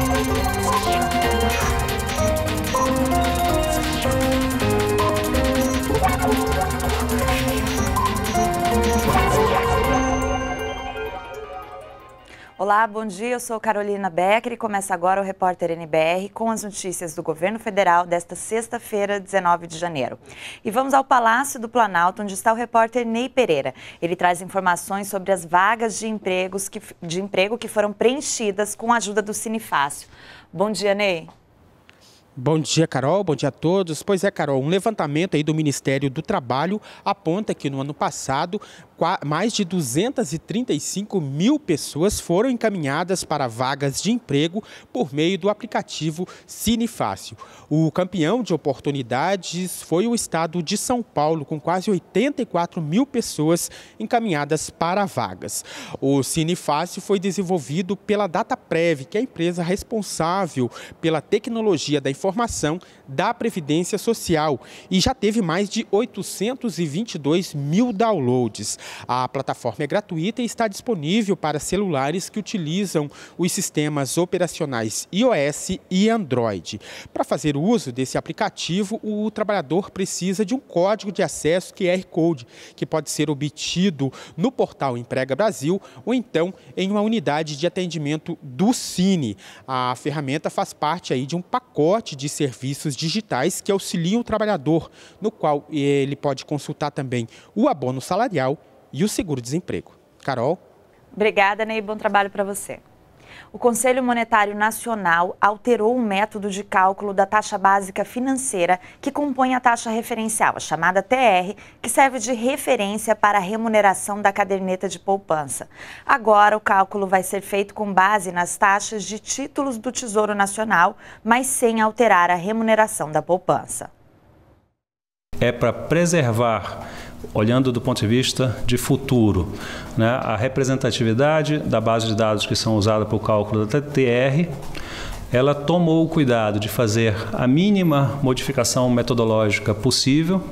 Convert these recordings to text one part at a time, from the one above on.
Thank you. Olá, bom dia. Eu sou Carolina Becker e começa agora o Repórter NBR com as notícias do governo federal desta sexta-feira, 19 de janeiro. E vamos ao Palácio do Planalto, onde está o repórter Ney Pereira. Ele traz informações sobre as vagas de, empregos que, de emprego que foram preenchidas com a ajuda do Cinefácio. Bom dia, Ney. Bom dia, Carol. Bom dia a todos. Pois é, Carol, um levantamento aí do Ministério do Trabalho aponta que no ano passado mais de 235 mil pessoas foram encaminhadas para vagas de emprego por meio do aplicativo Cinefácil. O campeão de oportunidades foi o estado de São Paulo, com quase 84 mil pessoas encaminhadas para vagas. O Cinefácil foi desenvolvido pela DataPrev, que é a empresa responsável pela tecnologia da informação da Previdência Social, e já teve mais de 822 mil downloads. A plataforma é gratuita e está disponível para celulares que utilizam os sistemas operacionais iOS e Android. Para fazer uso desse aplicativo, o trabalhador precisa de um código de acesso QR Code, que pode ser obtido no portal Emprega Brasil ou então em uma unidade de atendimento do Cine. A ferramenta faz parte aí de um pacote de serviços digitais que auxiliam o trabalhador, no qual ele pode consultar também o abono salarial e o seguro-desemprego. Carol? Obrigada, Ney. Bom trabalho para você. O Conselho Monetário Nacional alterou o método de cálculo da taxa básica financeira que compõe a taxa referencial, a chamada TR, que serve de referência para a remuneração da caderneta de poupança. Agora, o cálculo vai ser feito com base nas taxas de títulos do Tesouro Nacional, mas sem alterar a remuneração da poupança. É para preservar olhando do ponto de vista de futuro. Né? A representatividade da base de dados que são usada para o cálculo da TTR, ela tomou o cuidado de fazer a mínima modificação metodológica possível.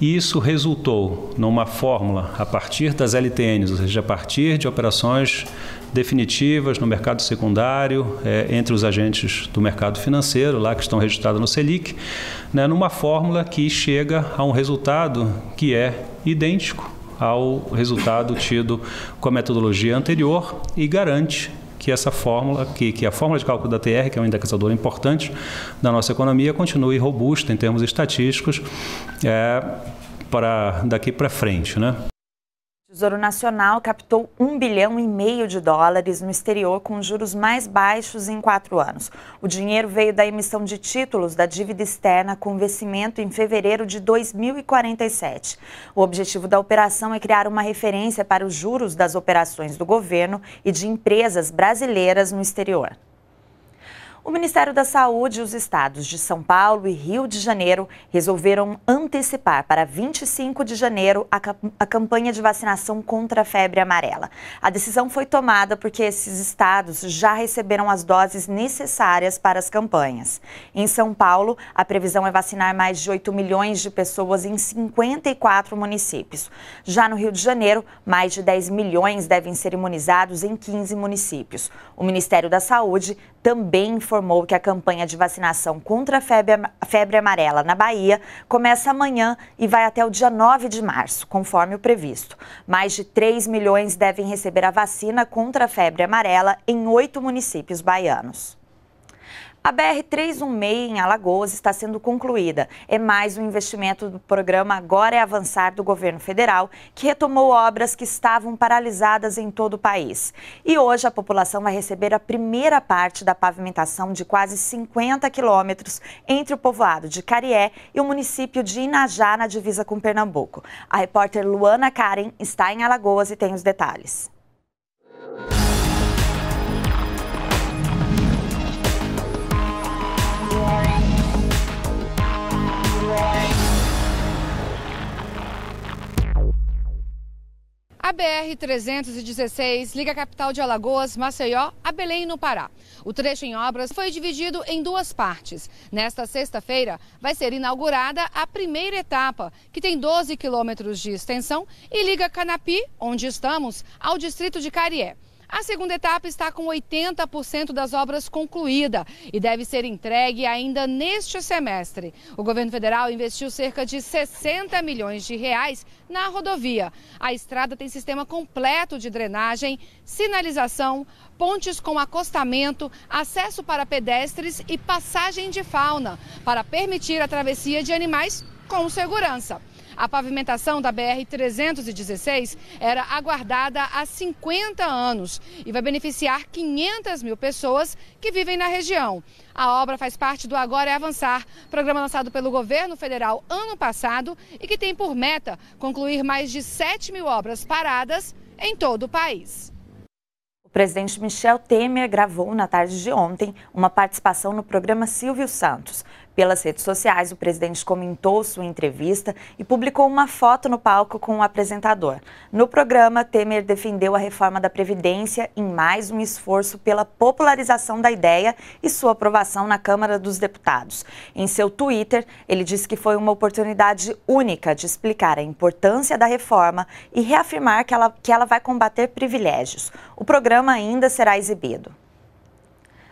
E isso resultou numa fórmula a partir das LTNs, ou seja, a partir de operações definitivas no mercado secundário, é, entre os agentes do mercado financeiro, lá que estão registrados no Selic, né, numa fórmula que chega a um resultado que é idêntico ao resultado tido com a metodologia anterior e garante que essa fórmula, que, que a fórmula de cálculo da TR, que é um indexador importante da nossa economia, continue robusta em termos estatísticos é, para daqui para frente, né? O Tesouro Nacional captou um bilhão e meio de dólares no exterior com juros mais baixos em quatro anos. O dinheiro veio da emissão de títulos da dívida externa com vencimento em fevereiro de 2047. O objetivo da operação é criar uma referência para os juros das operações do governo e de empresas brasileiras no exterior. O Ministério da Saúde e os estados de São Paulo e Rio de Janeiro resolveram antecipar para 25 de janeiro a, campanha de vacinação contra a febre amarela. A decisão foi tomada porque esses estados já receberam as doses necessárias para as campanhas. Em São Paulo, a previsão é vacinar mais de 8 milhões de pessoas em 54 municípios. Já no Rio de Janeiro, mais de 10 milhões devem ser imunizados em 15 municípios. O Ministério da Saúde também informou que a campanha de vacinação contra a febre, febre amarela na Bahia começa amanhã e vai até o dia 9 de março, conforme o previsto. Mais de 3 milhões devem receber a vacina contra a febre amarela em oito municípios baianos. A BR-316 em Alagoas está sendo concluída. É mais um investimento do programa Agora é Avançar do governo federal, que retomou obras que estavam paralisadas em todo o país. E hoje a população vai receber a primeira parte da pavimentação de quase 50 quilômetros entre o povoado de Carié e o município de Inajá, na divisa com Pernambuco. A repórter Luana Karen está em Alagoas e tem os detalhes. A BR-316 liga a capital de Alagoas, Maceió, a Belém, no Pará. O trecho em obras foi dividido em duas partes. Nesta sexta-feira, vai ser inaugurada a primeira etapa, que tem 12 quilômetros de extensão e liga Canapi, onde estamos, ao distrito de Carié. A segunda etapa está com 80% das obras concluída e deve ser entregue ainda neste semestre. O governo federal investiu cerca de 60 milhões de reais na rodovia. A estrada tem sistema completo de drenagem, sinalização, pontes com acostamento, acesso para pedestres e passagem de fauna, para permitir a travessia de animais com segurança. A pavimentação da BR-316 era aguardada há 50 anos e vai beneficiar 500 mil pessoas que vivem na região. A obra faz parte do Agora é Avançar, programa lançado pelo governo federal ano passado e que tem por meta concluir mais de 7 mil obras paradas em todo o país. O presidente Michel Temer gravou na tarde de ontem uma participação no programa Silvio Santos. Pelas redes sociais, o presidente comentou sua entrevista e publicou uma foto no palco com o apresentador. No programa, Temer defendeu a reforma da Previdência em mais um esforço pela popularização da ideia e sua aprovação na Câmara dos Deputados. Em seu Twitter, ele disse que foi uma oportunidade única de explicar a importância da reforma e reafirmar que ela, que ela vai combater privilégios. O programa ainda será exibido.